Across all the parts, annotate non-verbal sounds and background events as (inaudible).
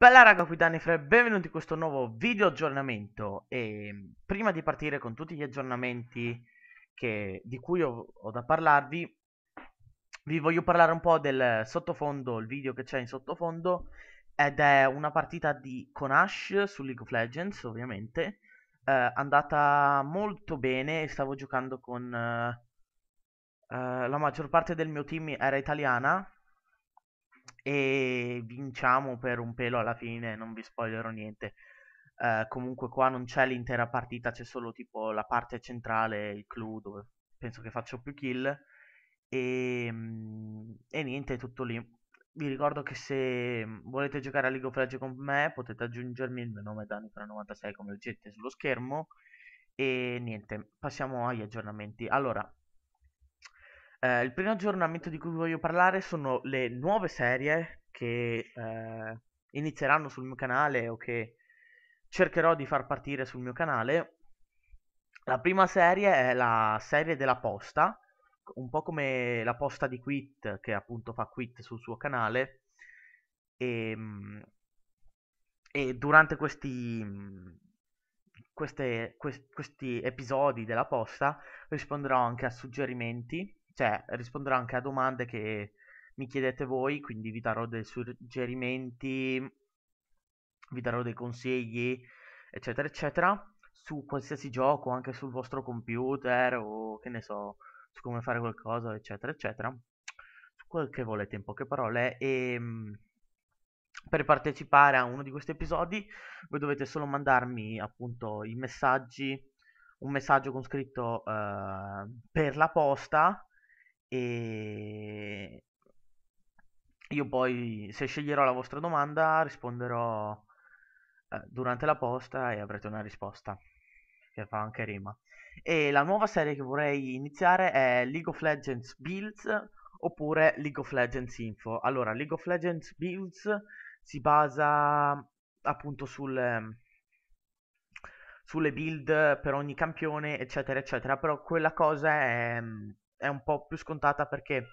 Bella raga qui Danifre, benvenuti in questo nuovo video aggiornamento e ehm, prima di partire con tutti gli aggiornamenti che, di cui ho, ho, da parlarvi vi voglio parlare un po' del sottofondo, il video che c'è in sottofondo ed è una partita di Konash su League of Legends ovviamente eh, andata molto bene, stavo giocando con eh, eh la maggior parte del mio team era italiana e vinciamo per un pelo alla fine, non vi spoilerò niente. Eh, comunque qua non c'è l'intera partita, c'è solo tipo la parte centrale, il clou dove penso che faccio più kill e, ehm, e niente, è tutto lì. Vi ricordo che se volete giocare a League of Legends con me potete aggiungermi il mio nome Dani96 come leggete sullo schermo e niente, passiamo agli aggiornamenti. Allora, eh, il primo aggiornamento di cui voglio parlare sono le nuove serie che eh, inizieranno sul mio canale o che cercherò di far partire sul mio canale. La prima serie è la serie della posta, un po' come la posta di Quit, che appunto fa Quit sul suo canale. E, ehm, e durante questi, queste, quest, questi episodi della posta risponderò anche a suggerimenti cioè, risponderò anche a domande che mi chiedete voi, quindi vi darò dei suggerimenti, vi darò dei consigli, eccetera, eccetera, su qualsiasi gioco, anche sul vostro computer o che ne so, su come fare qualcosa, eccetera, eccetera, su quel che volete in poche parole. E ehm, per partecipare a uno di questi episodi voi dovete solo mandarmi appunto i messaggi, un messaggio con scritto eh, per la posta e io poi se sceglierò la vostra domanda risponderò eh, durante la posta e avrete una risposta che fa anche rima. E la nuova serie che vorrei iniziare è League of Legends Builds oppure League of Legends Info. Allora, League of Legends Builds si basa appunto sul, ehm, sulle build per ogni campione, eccetera, eccetera. Però quella cosa è ehm, è un po' più scontata perché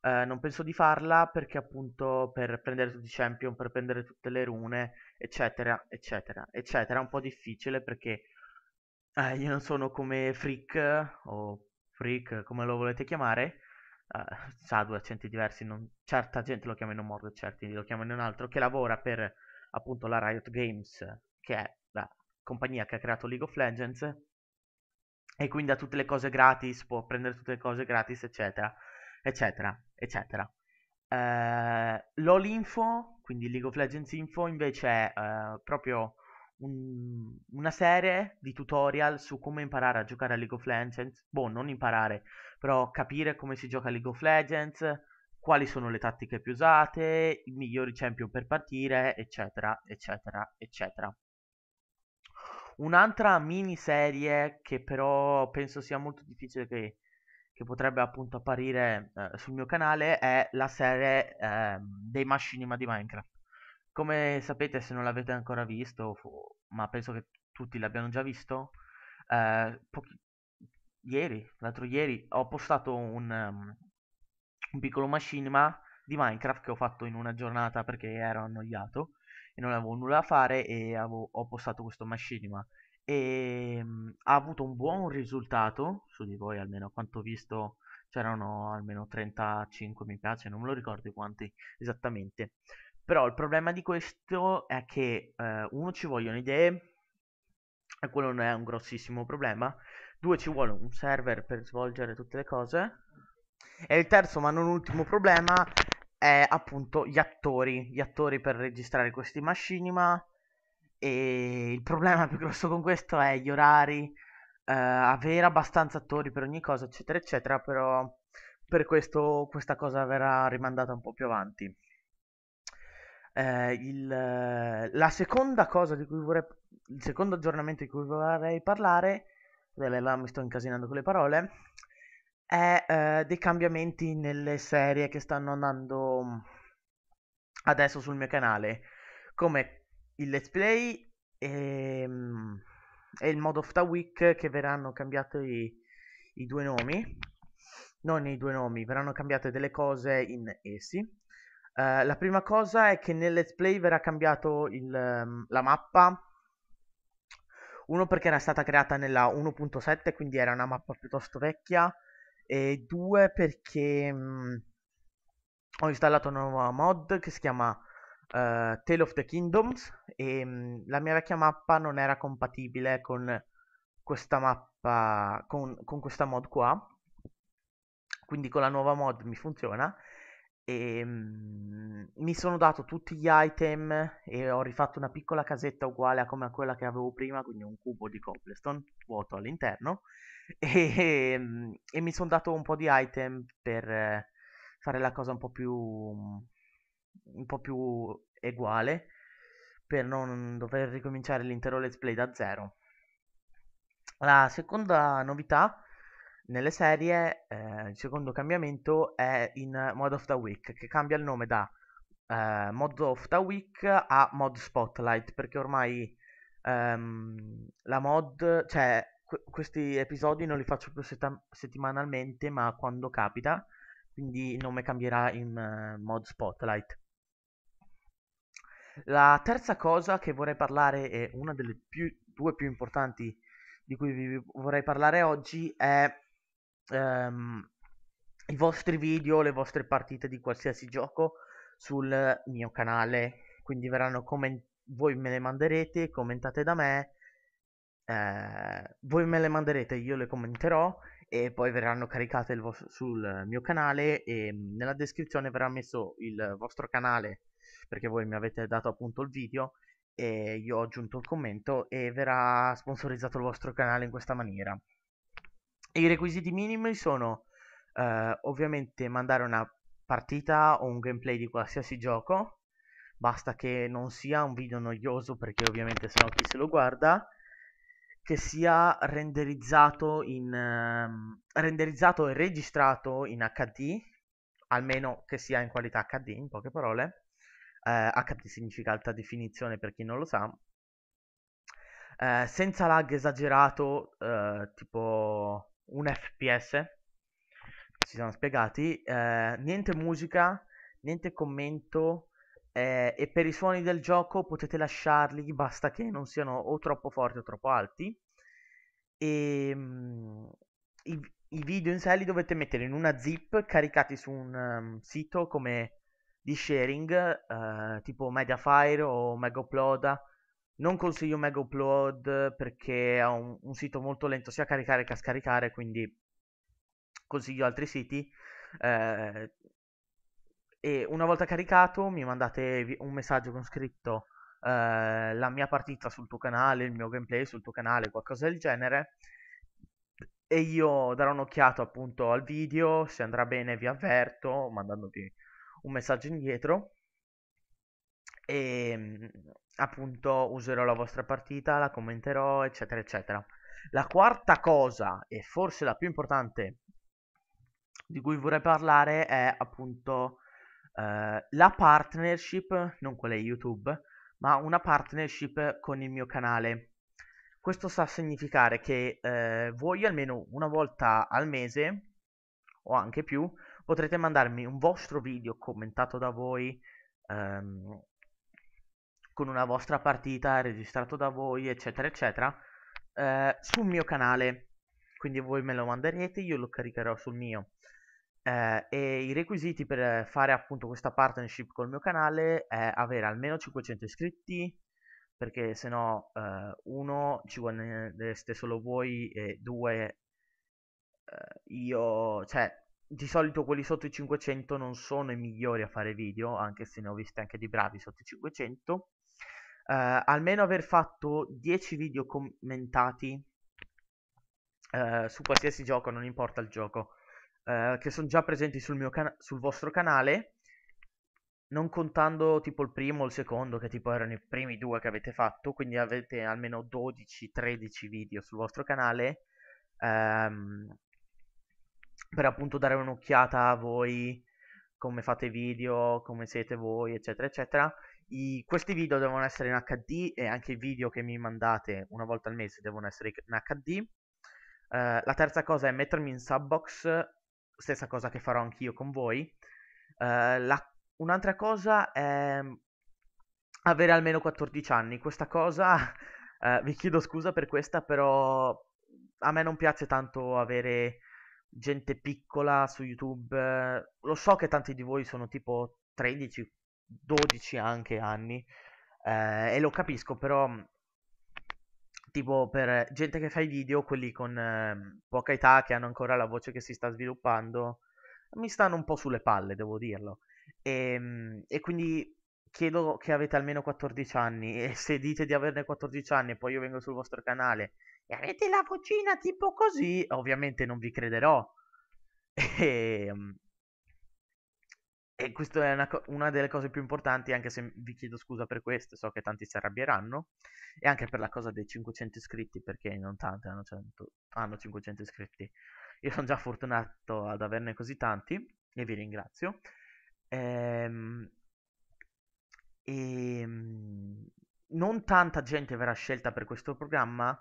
eh, non penso di farla perché appunto per prendere tutti i champion, per prendere tutte le rune, eccetera, eccetera, eccetera, è un po' difficile perché eh, io non sono come Freak o Freak, come lo volete chiamare, eh, sa due accenti diversi, non... certa gente lo chiama in un modo, certi lo chiamano in un altro, che lavora per appunto la Riot Games, che è la compagnia che ha creato League of Legends e quindi ha tutte le cose gratis, può prendere tutte le cose gratis, eccetera, eccetera, eccetera. Eh, LOL Info, quindi League of Legends Info, invece è eh, proprio un, una serie di tutorial su come imparare a giocare a League of Legends. Boh, non imparare, però capire come si gioca a League of Legends, quali sono le tattiche più usate, i migliori champion per partire, eccetera, eccetera, eccetera. Un'altra miniserie che però penso sia molto difficile che, che potrebbe appunto apparire eh, sul mio canale è la serie eh, dei Machinima di Minecraft. Come sapete se non l'avete ancora visto, fu... ma penso che tutti l'abbiano già visto, eh, pochi... ieri, l'altro ieri, ho postato un, um, un piccolo machinima di Minecraft che ho fatto in una giornata perché ero annoiato e non avevo nulla da fare e avevo, ho postato questo machinima e ehm, mh, ha avuto un buon risultato su di voi almeno quanto ho visto c'erano almeno 35 mi piace non me lo ricordo quanti esattamente però il problema di questo è che eh, uno ci vogliono idee e quello non è un grossissimo problema due ci vuole un server per svolgere tutte le cose e il terzo ma non ultimo problema è appunto gli attori, gli attori per registrare questi machinima e il problema (laughs) più grosso con questo è gli orari, eh, avere abbastanza attori per ogni cosa, eccetera, eccetera, però per questo questa cosa verrà rimandata un po' più avanti. Eh, il, la seconda cosa di cui vorrei, il secondo aggiornamento di cui vorrei parlare, mi sto incasinando con le parole, è eh, dei cambiamenti nelle serie che stanno andando mm, adesso sul mio canale, come il let's play e, mm, e il mod of the week che verranno cambiati i due nomi, non i due nomi, verranno cambiate delle cose in essi. Uh, la prima cosa è che nel let's play verrà cambiato il, um, la mappa. Uno perché era stata creata nella 1.7, quindi era una mappa piuttosto vecchia e due perché mh, mhmm, ho installato una nuova mod che si chiama uh, Tale of the Kingdoms e mh, mhmm, la mia vecchia mappa non era compatibile con questa mappa, con, con questa mod qua, quindi con la nuova mod mi funziona e, ehm, mi sono dato tutti gli item e ho rifatto una piccola casetta uguale a come a quella che avevo prima, quindi un cubo di cobblestone vuoto all'interno (laughs) e, mm, e mi sono dato un po' di item per fare la cosa un po' più un po' più uguale per non dover ricominciare l'intero let's play da zero. La seconda novità nelle serie eh, il secondo cambiamento è in Mod of the Week, che cambia il nome da eh, Mod of the Week a Mod Spotlight, perché ormai ehm, la mod, cioè qu- questi episodi non li faccio più seta- settimanalmente, ma quando capita, quindi il nome cambierà in eh, Mod Spotlight. La terza cosa che vorrei parlare è una delle più, due più importanti di cui vi vorrei parlare oggi è ehm, i vostri video, le vostre partite di qualsiasi gioco sul mio canale, quindi verranno come voi me le manderete, commentate da me, eh, voi me le manderete, io le commenterò e poi verranno caricate vostro, sul mio canale e nella descrizione verrà messo il vostro canale perché voi mi avete dato appunto il video e io ho aggiunto il commento e verrà sponsorizzato il vostro canale in questa maniera. I requisiti minimi sono eh, ovviamente mandare una partita o un gameplay di qualsiasi gioco, basta che non sia un video noioso perché ovviamente sennò chi se lo guarda, che sia renderizzato, in, eh, renderizzato e registrato in HD, almeno che sia in qualità HD in poche parole, eh, HD significa alta definizione per chi non lo sa, eh, senza lag esagerato, eh, tipo un FPS, si sono spiegati, eh, niente musica, niente commento eh, e per i suoni del gioco potete lasciarli, basta che non siano o troppo forti o troppo alti. E, ehm, mh, i, i, video in sé li dovete mettere in una zip caricati su un um, sito come di sharing eh, tipo Mediafire o Megaploda non consiglio Mega Upload perché ha un, un sito molto lento sia a caricare che a scaricare, quindi consiglio altri siti. Eh, e una volta caricato mi mandate un messaggio con scritto eh, la mia partita sul tuo canale, il mio gameplay sul tuo canale, qualcosa del genere. E io darò un'occhiata appunto al video, se andrà bene vi avverto mandandovi un messaggio indietro e ehm, appunto userò la vostra partita, la commenterò, eccetera, eccetera. La quarta cosa, e forse la più importante di cui vorrei parlare, è appunto eh, la partnership, non quella YouTube, ma una partnership con il mio canale. Questo sta a significare che eh, voi almeno una volta al mese, o anche più, potrete mandarmi un vostro video commentato da voi, ehm, con una vostra partita registrato da voi, eccetera, eccetera, eh, sul mio canale. Quindi voi me lo manderete, io lo caricherò sul mio. Eh, e i requisiti per fare appunto questa partnership col mio canale è avere almeno 500 iscritti, perché se no eh, uno ci guadagnereste solo voi e due eh, io cioè di solito quelli sotto i 500 non sono i migliori a fare video anche se ne ho visti anche di bravi sotto i 500 eh, almeno aver fatto 10 video commentati eh, su qualsiasi gioco, non importa il gioco, eh, che sono già presenti sul, can- sul vostro canale, non contando tipo il primo o il secondo, che tipo erano i primi due che avete fatto, quindi avete almeno 12-13 video sul vostro canale. Ehm, per appunto dare un'occhiata a voi, come fate video, come siete voi, eccetera, eccetera. I, questi video devono essere in HD e anche i video che mi mandate una volta al mese devono essere in HD. Uh, eh, la terza cosa è mettermi in subbox, stessa cosa che farò anch'io con voi. Uh, la, un'altra cosa è avere almeno 14 anni. Questa cosa, uh, (laughs) vi chiedo scusa per questa, però a me non piace tanto avere gente piccola su YouTube. Lo so che tanti di voi sono tipo 13, 12 anche anni eh, e lo capisco però tipo per gente che fa i video quelli con eh, poca età che hanno ancora la voce che si sta sviluppando mi stanno un po' sulle palle devo dirlo e, ehm, e quindi chiedo che avete almeno 14 anni e (laughs) se dite di averne 14 anni e poi io vengo sul vostro canale e avete la vocina tipo così ovviamente non vi crederò (laughs) e, ehm, e questa è una, una, delle cose più importanti, anche se vi chiedo scusa per questo, so che tanti si arrabbieranno, e anche per la cosa dei 500 iscritti, perché non tanti hanno, 100, hanno 500 iscritti. Io sono già fortunato ad averne così tanti, e vi ringrazio. Ehm, e, ehm, non tanta gente verrà scelta per questo programma,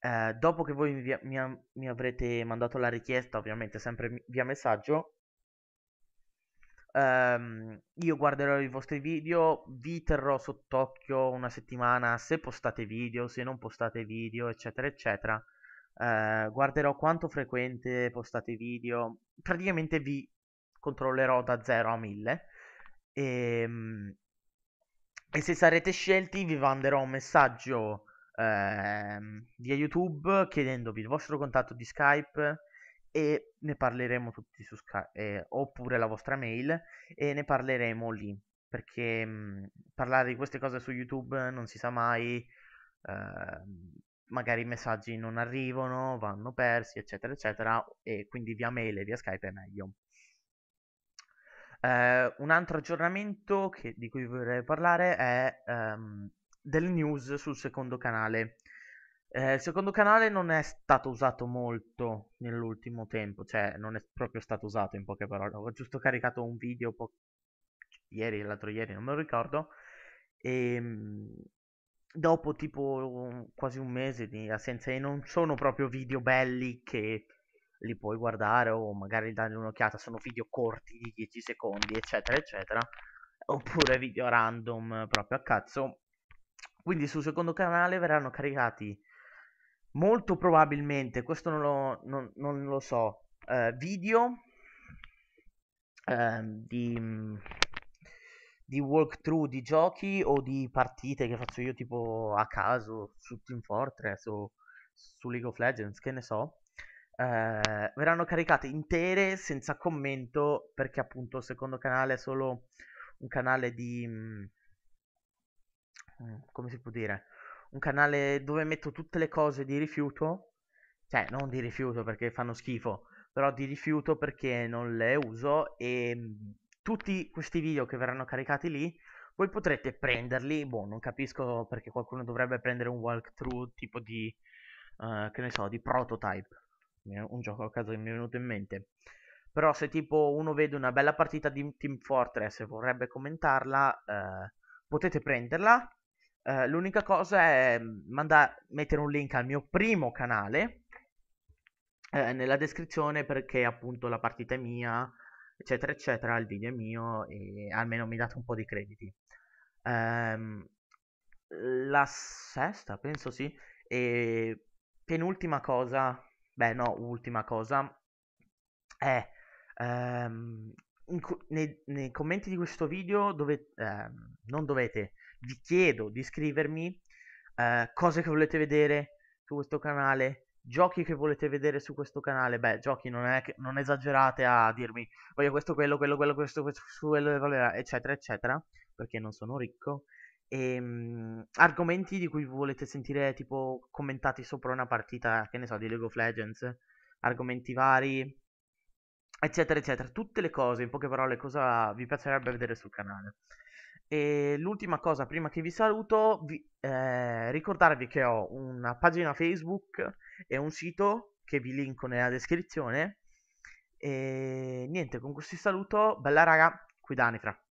eh, dopo che voi mi, mi, mi, avrete mandato la richiesta, ovviamente sempre via messaggio, Um, io guarderò i vostri video, vi terrò sott'occhio una settimana se postate video, se non postate video, eccetera, eccetera. Uh, guarderò quanto frequente postate video, praticamente vi controllerò da 0 a 1000 e, ehm, e se sarete scelti vi manderò un messaggio uh, via YouTube chiedendovi il vostro contatto di Skype, e ne parleremo tutti su Skype, eh, oppure la vostra mail e ne parleremo lì, perché mh, mhmm, parlare di queste cose su YouTube non si sa mai, eh, magari i messaggi non arrivano, vanno persi, eccetera, eccetera, e quindi via mail e via Skype è meglio. Eh, un altro aggiornamento che, di cui vorrei parlare è ehm, delle news sul secondo canale eh, il secondo canale non è stato usato molto nell'ultimo tempo, cioè non è proprio stato usato in poche parole. Ho giusto caricato un video po- ieri, l'altro ieri, non me lo ricordo. E ehm, dopo tipo quasi un mese di assenza e non sono proprio video belli che li puoi guardare o magari dargli un'occhiata, sono video corti di 10 secondi, eccetera, eccetera. Oppure video random proprio a cazzo. Quindi sul secondo canale verranno caricati molto probabilmente, questo non lo, non, non lo so, eh, video eh, di, di walkthrough di giochi o di partite che faccio io tipo a caso su Team Fortress o su League of Legends, che ne so. Eh, verranno caricate intere senza commento perché appunto il secondo canale è solo un canale di... Mm, come si può dire? un canale dove metto tutte le cose di rifiuto, cioè non di rifiuto perché fanno schifo, però di rifiuto perché non le uso e mhmm, tutti questi video che verranno caricati lì voi potrete prenderli, boh, non capisco perché qualcuno dovrebbe prendere un walkthrough tipo di, uh, che ne so, di prototype, un gioco a caso che mi è venuto in mente. Però se tipo uno vede una bella partita di Team Fortress e vorrebbe commentarla, uh, potete prenderla, eh, l'unica cosa è mm, manda- mettere un link al mio primo canale eh, nella descrizione perché appunto la partita è mia, eccetera, eccetera, il video è mio e almeno mi date un po' di crediti. Um, la sesta, penso sì. E penultima cosa, beh no, ultima cosa, è um, co- nei, nei, commenti di questo video dove, eh, non dovete, vi chiedo di scrivermi eh, cose che volete vedere su questo canale, giochi che volete vedere su questo canale. Beh, giochi non, è che, non esagerate a dirmi voglio questo, quello, quello, quello, questo, questo, quello, eccetera, eccetera, perché non sono ricco. E, um, argomenti di cui volete sentire tipo commentati sopra una partita, che ne so, di League of Legends, argomenti vari, eccetera, eccetera. Tutte le cose, in poche parole, cosa vi piacerebbe vedere sul canale. E l'ultima cosa, prima che vi saluto, vi, eh, ricordarvi che ho una pagina Facebook e un sito che vi linko nella descrizione. E niente, con questo saluto, bella raga, qui da Anitra.